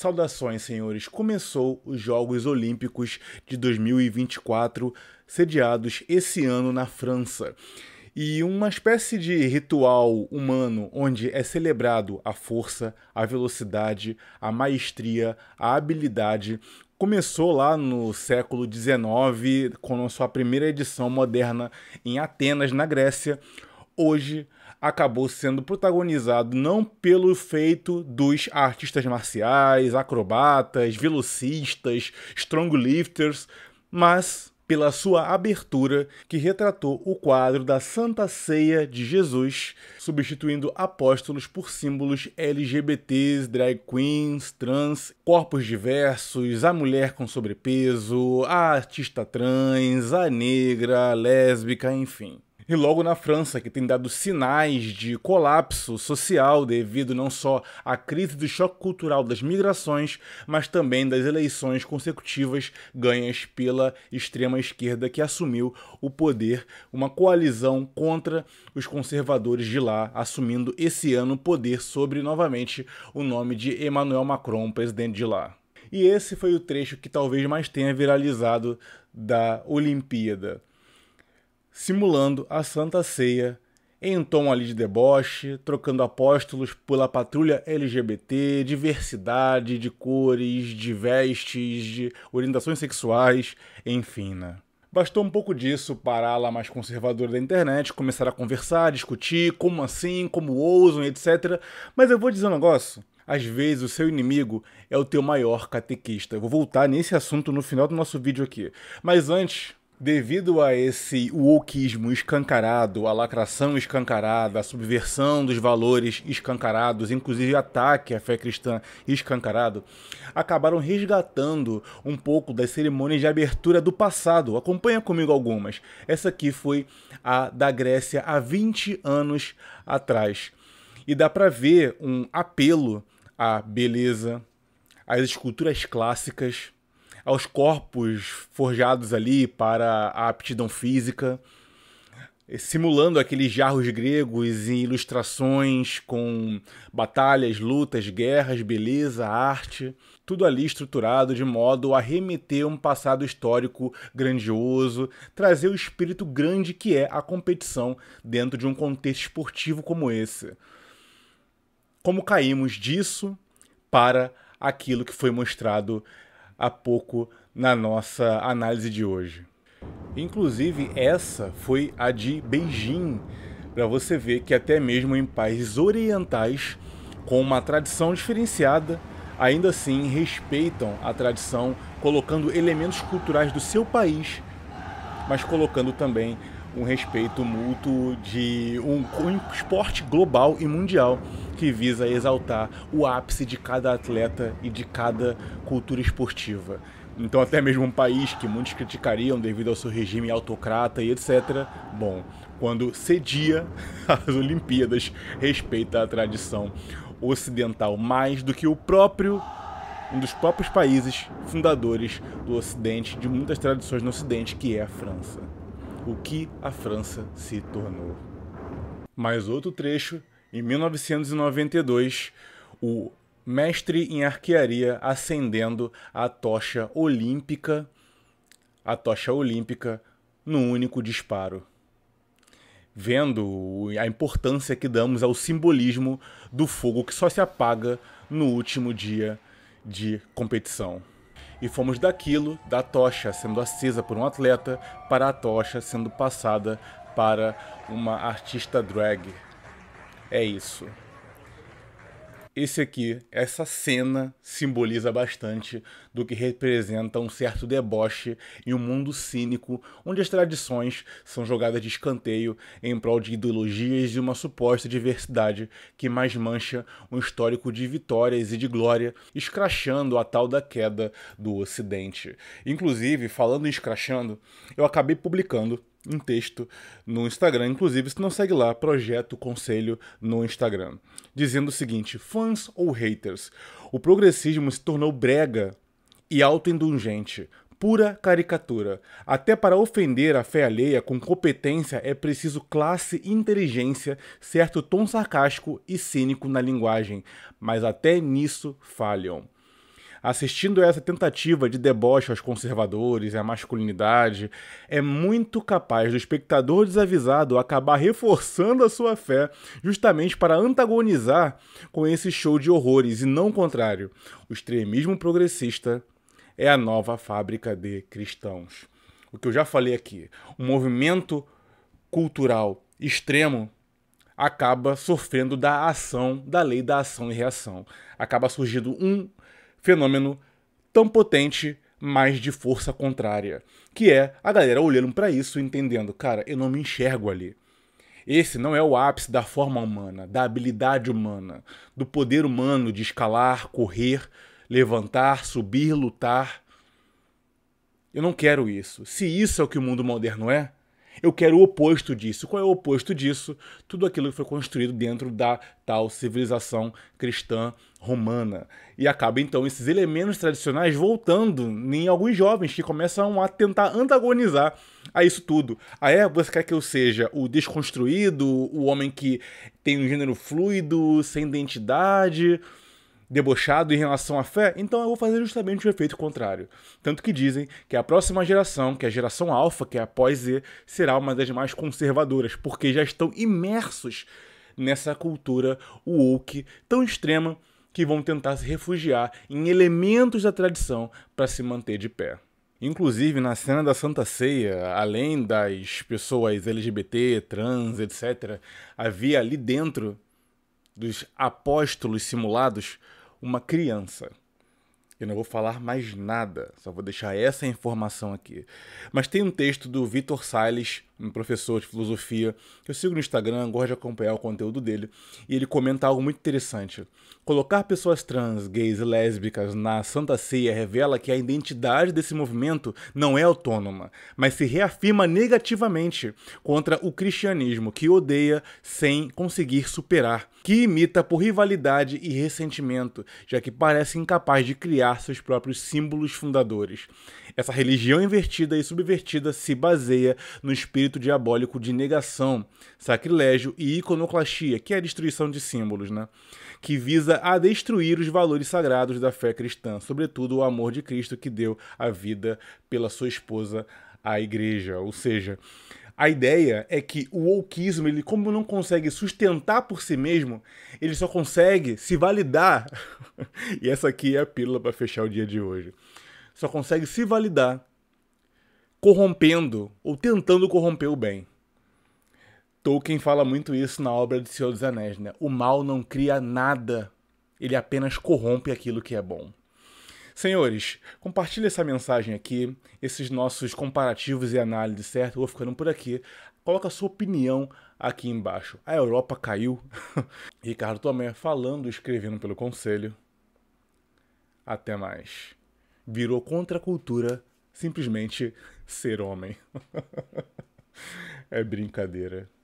Saudações, senhores. Começou os Jogos Olímpicos de 2024, sediados esse ano na França. E uma espécie de ritual humano onde é celebrado a força, a velocidade, a maestria, a habilidade, começou lá no século XIX, com a sua primeira edição moderna em Atenas, na Grécia. Hoje, acabou sendo protagonizado não pelo feito dos artistas marciais, acrobatas, velocistas, lifters, mas pela sua abertura que retratou o quadro da Santa Ceia de Jesus, substituindo apóstolos por símbolos LGBTs, drag queens, trans, corpos diversos, a mulher com sobrepeso, a artista trans, a negra, a lésbica, enfim e logo na França, que tem dado sinais de colapso social devido não só à crise do choque cultural das migrações, mas também das eleições consecutivas ganhas pela extrema esquerda que assumiu o poder, uma coalizão contra os conservadores de lá, assumindo esse ano o poder sobre novamente o nome de Emmanuel Macron, presidente de lá. E esse foi o trecho que talvez mais tenha viralizado da Olimpíada simulando a Santa Ceia em um tom ali de deboche, trocando apóstolos pela patrulha LGBT, diversidade de cores, de vestes, de orientações sexuais, enfim, né? Bastou um pouco disso para a ala mais conservadora da internet começar a conversar, discutir, como assim, como ousam, etc. Mas eu vou dizer um negócio. Às vezes o seu inimigo é o teu maior catequista. Eu vou voltar nesse assunto no final do nosso vídeo aqui. Mas antes, Devido a esse wokismo escancarado, a lacração escancarada, a subversão dos valores escancarados, inclusive ataque à fé cristã escancarado, acabaram resgatando um pouco das cerimônias de abertura do passado. Acompanha comigo algumas. Essa aqui foi a da Grécia há 20 anos atrás. E dá para ver um apelo à beleza, às esculturas clássicas, aos corpos forjados ali para a aptidão física, simulando aqueles jarros gregos em ilustrações com batalhas, lutas, guerras, beleza, arte, tudo ali estruturado de modo a remeter um passado histórico grandioso, trazer o espírito grande que é a competição dentro de um contexto esportivo como esse. Como caímos disso para aquilo que foi mostrado há pouco na nossa análise de hoje. Inclusive, essa foi a de Beijing, para você ver que até mesmo em países orientais, com uma tradição diferenciada, ainda assim respeitam a tradição, colocando elementos culturais do seu país, mas colocando também um respeito mútuo de um, um esporte global e mundial que visa exaltar o ápice de cada atleta e de cada cultura esportiva. Então, até mesmo um país que muitos criticariam devido ao seu regime autocrata e etc. Bom, quando cedia as Olimpíadas, respeita a tradição ocidental mais do que o próprio um dos próprios países fundadores do Ocidente, de muitas tradições no Ocidente, que é a França o que a França se tornou. Mais outro trecho, em 1992, o mestre em arquearia acendendo a tocha olímpica, a tocha olímpica num único disparo. Vendo a importância que damos ao simbolismo do fogo que só se apaga no último dia de competição e fomos daquilo, da tocha sendo acesa por um atleta, para a tocha sendo passada para uma artista drag. É isso. Esse aqui, essa cena simboliza bastante do que representa um certo deboche em um mundo cínico, onde as tradições são jogadas de escanteio em prol de ideologias e uma suposta diversidade que mais mancha um histórico de vitórias e de glória, escrachando a tal da queda do Ocidente. Inclusive, falando em escrachando, eu acabei publicando um texto no Instagram, inclusive se não segue lá, Projeto Conselho no Instagram, dizendo o seguinte: fãs ou haters, o progressismo se tornou brega e autoindulgente. Pura caricatura. Até para ofender a fé alheia com competência é preciso classe e inteligência, certo tom sarcástico e cínico na linguagem. Mas até nisso falham assistindo a essa tentativa de deboche aos conservadores e à masculinidade, é muito capaz do espectador desavisado acabar reforçando a sua fé justamente para antagonizar com esse show de horrores e não o contrário. O extremismo progressista é a nova fábrica de cristãos. O que eu já falei aqui, o movimento cultural extremo acaba sofrendo da ação, da lei da ação e reação. Acaba surgindo um fenômeno tão potente, mas de força contrária, que é a galera olhando para isso e entendendo, cara, eu não me enxergo ali. Esse não é o ápice da forma humana, da habilidade humana, do poder humano de escalar, correr, levantar, subir, lutar. Eu não quero isso. Se isso é o que o mundo moderno é, eu quero o oposto disso. Qual é o oposto disso? Tudo aquilo que foi construído dentro da tal civilização cristã romana. E acaba então esses elementos tradicionais voltando em alguns jovens que começam a tentar antagonizar a isso tudo. Aí você quer que eu seja o desconstruído, o homem que tem um gênero fluido, sem identidade debochado em relação à fé, então eu vou fazer justamente o efeito contrário. Tanto que dizem que a próxima geração, que é a geração alfa, que é após z será uma das mais conservadoras, porque já estão imersos nessa cultura woke tão extrema que vão tentar se refugiar em elementos da tradição para se manter de pé. Inclusive, na cena da Santa Ceia, além das pessoas LGBT, trans, etc., havia ali dentro dos apóstolos simulados uma criança. Eu não vou falar mais nada, só vou deixar essa informação aqui. Mas tem um texto do Vitor Sales, um professor de filosofia, que eu sigo no Instagram, gosto de acompanhar o conteúdo dele, e ele comenta algo muito interessante. Colocar pessoas trans, gays e lésbicas na Santa Ceia revela que a identidade desse movimento não é autônoma, mas se reafirma negativamente contra o cristianismo que odeia sem conseguir superar, que imita por rivalidade e ressentimento, já que parece incapaz de criar criar seus próprios símbolos fundadores. Essa religião invertida e subvertida se baseia no espírito diabólico de negação, sacrilégio e iconoclastia, que é a destruição de símbolos, né? que visa a destruir os valores sagrados da fé cristã, sobretudo o amor de Cristo que deu a vida pela sua esposa, a igreja. Ou seja, a ideia é que o wokeismo, ele como não consegue sustentar por si mesmo, ele só consegue se validar. e essa aqui é a pílula para fechar o dia de hoje. Só consegue se validar corrompendo ou tentando corromper o bem. Tolkien fala muito isso na obra de Senhor dos Anéis, né? O mal não cria nada, ele apenas corrompe aquilo que é bom. Senhores, compartilhe essa mensagem aqui, esses nossos comparativos e análises, certo? Eu vou ficando por aqui. Coloca a sua opinião aqui embaixo. A Europa caiu. Ricardo Tomé falando e escrevendo pelo conselho. Até mais. Virou contra a cultura simplesmente ser homem. é brincadeira.